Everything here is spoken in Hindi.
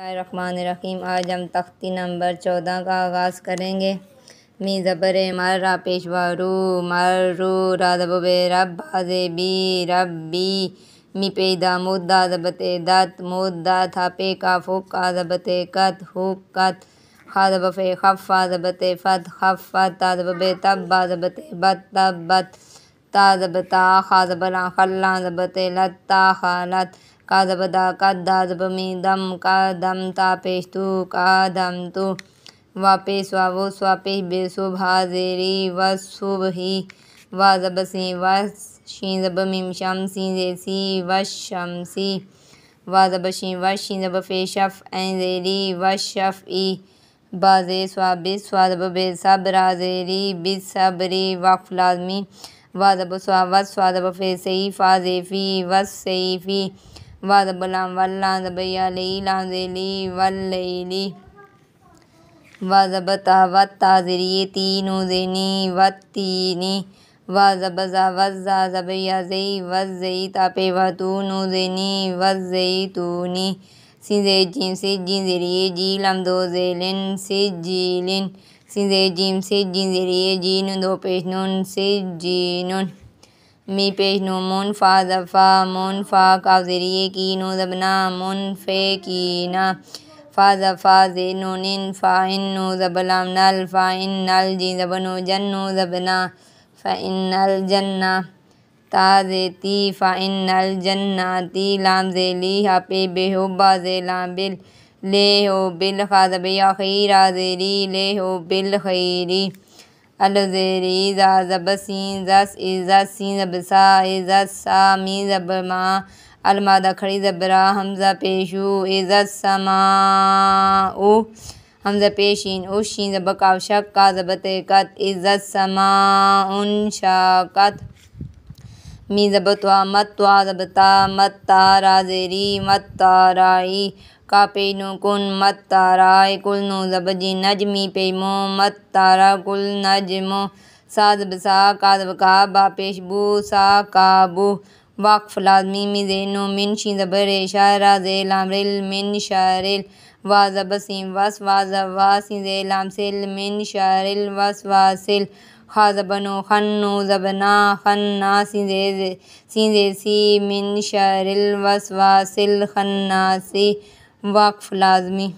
रहीम आज हम तख्ती नंबर चौदह का आगाज़ करेंगे मी ज़बर मर रा पेशवारू मर रू रा दबे रब बाजे बी रब बी मी पे दा मुद्दा दबते दत मुद्दा था पे का फुक का दबते कत हु कत हा दबे खफ़ा दबते फत खफ़ा ता दबे तब बा दबते बत तब बत ता दबता खा दबला खल्ला दबते लत ता खा लत कादपदा काद्धादपमि दम का दम तापेस्तु का दम तो वापे स्वावो स्वापे बेसो व वसुभ ही वाजबसी वशीजबमिम शमसी जैसी वशमसी वाजबशी वशीजब फेशफ व शफ ई बाजे स्वाबि स्वादब सब राजेरी बिसबरी लाजमी वाजब स्वाद स्वादब फे सही सही फी வதபலாம் வல்லாந்த பையாலே லாந்தேலி வல்லைலி वजबता वत्ताजरिए तीनू जेनी वत्तीनी वजबजा वज्जा जबया जई वजई तापे वतूनू जेनी वजई तूनी सिजे जिम सिजिन जरिए जी लम दो जेलिन सिजिलिन सिजे जिम सिजिन जरिए जी नु दो पेश नुन सिजीनुन मी पेश नो मोन मुनफ़ा ज़फ़ा मुनफ़ा का ज़रिए की नो ज़बना मुनफ़े की ना फ़ा ज़फ़ा ज़े नो निन फ़ाइन नो ज़बलाम नल फ़ाइन नल जी ज़बनो जन नो ज़बना फ़ाइन नल जन्ना ताज़ेती फ़ाइन नल जन्ना ती लाम ज़ेली हापे बेहोबा ज़ेला बिल ले हो बिल ख़ाज़ब आखीरा ज़ेरी ले हो बिल खीरी અને દેરી ザザ બસિન ザ ઇઝ અ સીન ザ બસા ઇઝ અ સા મીન ザ બમા અલમાદા ખરીઝ બરા હમઝા પે શુ ઇઝ અ સમા ઓ હમઝા પે શિન ઓ સીન ザ બકાવ શક કા જબત ઇઝ અ સમા ઉન શાકત મીન ザ બતવા મતવા જબતા મત તારાઝી મત તરાઈ का नो कुन मत ताराय कुल नो जबजी नजमी पेमो मत तारा कुल नजमो साजब सा काजब का बापेश बू सा काबू वाक्फ लाजमी नो मिन शी जबर शारा जे रिल मिन शारिल वाजब सीम वस वाजब वासी जे सिल मिन शारिल वस वासिल खा जबनो खन्नो जबना ना सीधे सीधे सी मिन शारिल वस वासिल सी वाक़फ़ लाजमी